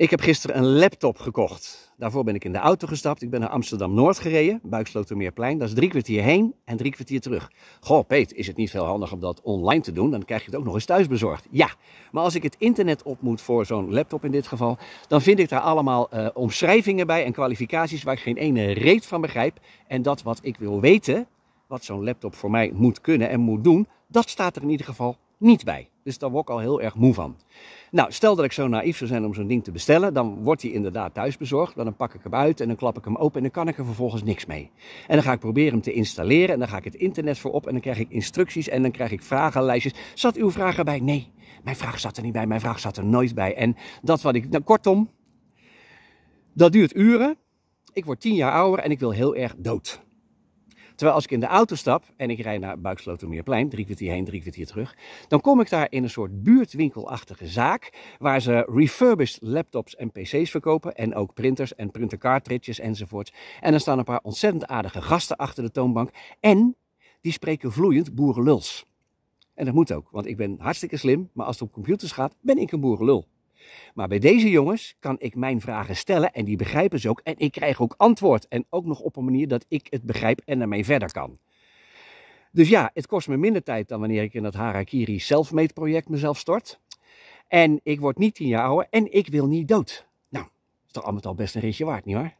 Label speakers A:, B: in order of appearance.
A: Ik heb gisteren een laptop gekocht. Daarvoor ben ik in de auto gestapt. Ik ben naar Amsterdam-Noord gereden, Buikslotermeerplein. Dat is drie kwartier heen en drie kwartier terug. Goh, Peet, is het niet veel handig om dat online te doen? Dan krijg je het ook nog eens thuis bezorgd. Ja, maar als ik het internet op moet voor zo'n laptop in dit geval... dan vind ik daar allemaal eh, omschrijvingen bij en kwalificaties... waar ik geen ene reet van begrijp. En dat wat ik wil weten, wat zo'n laptop voor mij moet kunnen en moet doen... dat staat er in ieder geval niet bij. Dus daar word ik al heel erg moe van. Nou, stel dat ik zo naïef zou zijn om zo'n ding te bestellen, dan wordt hij inderdaad thuisbezorgd, Dan pak ik hem uit en dan klap ik hem open en dan kan ik er vervolgens niks mee. En dan ga ik proberen hem te installeren en dan ga ik het internet voor op en dan krijg ik instructies en dan krijg ik vragenlijstjes. Zat uw vraag erbij? Nee, mijn vraag zat er niet bij, mijn vraag zat er nooit bij. En dat wat ik, nou kortom, dat duurt uren. Ik word tien jaar ouder en ik wil heel erg dood. Terwijl als ik in de auto stap en ik rij naar Buikslotermeerplein, drie kwartier heen, drie kwartier terug, dan kom ik daar in een soort buurtwinkelachtige zaak waar ze refurbished laptops en pc's verkopen en ook printers en printercartridges enzovoorts. En dan staan een paar ontzettend aardige gasten achter de toonbank en die spreken vloeiend boerenluls. En dat moet ook, want ik ben hartstikke slim, maar als het om computers gaat, ben ik een boerenlul. Maar bij deze jongens kan ik mijn vragen stellen en die begrijpen ze ook. En ik krijg ook antwoord. En ook nog op een manier dat ik het begrijp en ermee verder kan. Dus ja, het kost me minder tijd dan wanneer ik in dat Harakiri selfmade project mezelf stort. En ik word niet tien jaar ouder en ik wil niet dood. Nou, is toch allemaal al best een ritje waard, nietwaar?